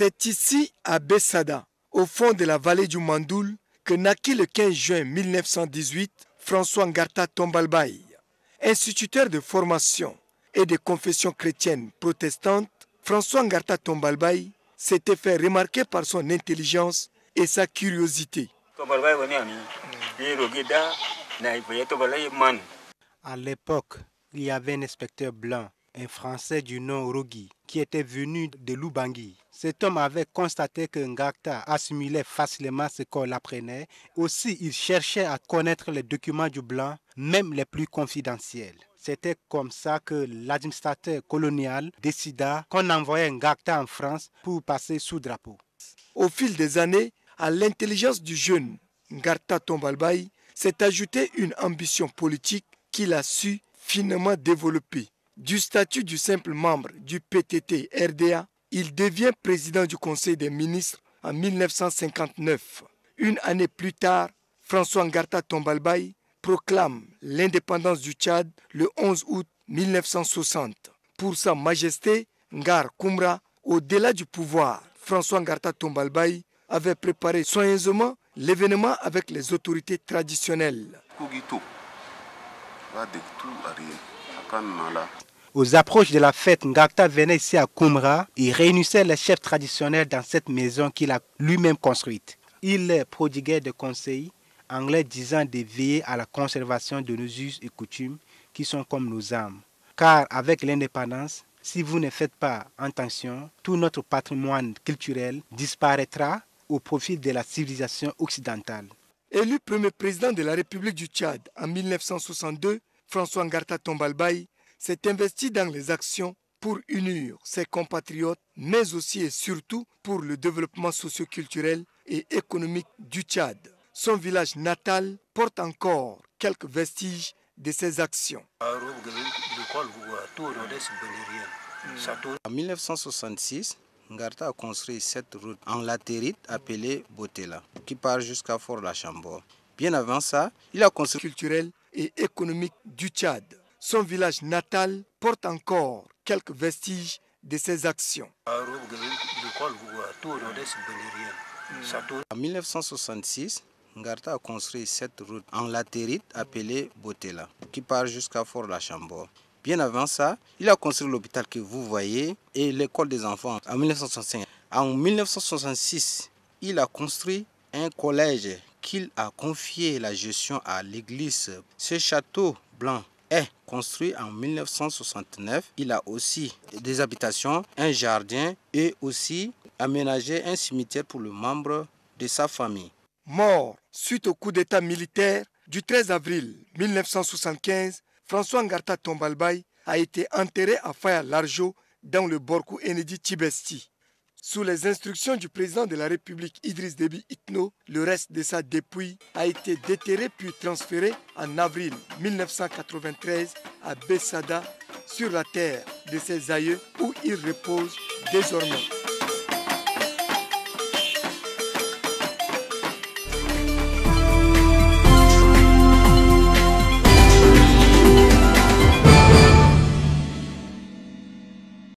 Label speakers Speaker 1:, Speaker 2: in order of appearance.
Speaker 1: C'est ici, à Bessada, au fond de la vallée du Mandoul, que naquit le 15 juin 1918 François Ngarta Tombalbaï, instituteur de formation et de confession chrétienne protestante. François Ngarta Tombalbaï s'était fait remarquer par son intelligence et sa curiosité. À l'époque, il y avait un
Speaker 2: inspecteur blanc un Français du nom Rogi, qui était venu de Lubangui. Cet homme avait constaté que Ngakta assimilait facilement ce qu'on apprenait. Aussi, il cherchait à connaître les documents du blanc, même les plus confidentiels. C'était comme ça que l'administrateur colonial décida qu'on envoyait Ngakta en France pour passer sous
Speaker 1: drapeau. Au fil des années, à l'intelligence du jeune Ngakta Tombalbaï s'est ajoutée une ambition politique qu'il a su finement développer. Du statut du simple membre du PTT RDA, il devient président du Conseil des ministres en 1959. Une année plus tard, François Ngarta Tombalbaye proclame l'indépendance du Tchad le 11 août 1960. Pour Sa Majesté Ngar Kumra, au-delà du pouvoir, François Ngarta Tombalbay avait préparé soigneusement l'événement avec les autorités traditionnelles.
Speaker 2: Aux approches de la fête, Ngakta venait ici à Kumra et réunissait les chefs traditionnels dans cette maison qu'il a lui-même construite. Il les prodiguait de conseils, anglais disant de veiller à la conservation de nos us et coutumes qui sont comme nos âmes. Car avec l'indépendance, si vous ne faites pas attention, tout notre patrimoine
Speaker 1: culturel disparaîtra au profit de la civilisation occidentale. Élu premier président de la République du Tchad en 1962, François Ngarta Tombalbaï s'est investi dans les actions pour unir ses compatriotes, mais aussi et surtout pour le développement socioculturel et économique du Tchad. Son village natal porte encore quelques vestiges de ses actions.
Speaker 3: En 1966, Ngarta a construit cette route en latérite appelée Botela, qui part jusqu'à Fort-la-Chambord. Bien avant
Speaker 1: ça, il a construit culturel et économique du Tchad. Son village natal porte encore quelques vestiges de ses actions.
Speaker 3: En 1966, Ngarta a construit cette route en latérite appelée Botela, qui part jusqu'à Fort-Lachambord. Bien avant ça, il a construit l'hôpital que vous voyez et l'école des enfants en 1965. En 1966, il a construit un collège qu'il a confié la gestion à l'église. Ce château blanc est construit en 1969. Il a aussi des habitations, un jardin et aussi aménagé un cimetière pour le membre de sa famille.
Speaker 1: Mort suite au coup d'État militaire du 13 avril 1975, François Ngarta Tombalbaye a été enterré à Faya largeau dans le Borku Enedi Tibesti. Sous les instructions du président de la République Idriss Déby Itno, le reste de sa dépouille a été déterré puis transféré en avril 1993 à Bessada, sur la terre de ses aïeux où il repose désormais.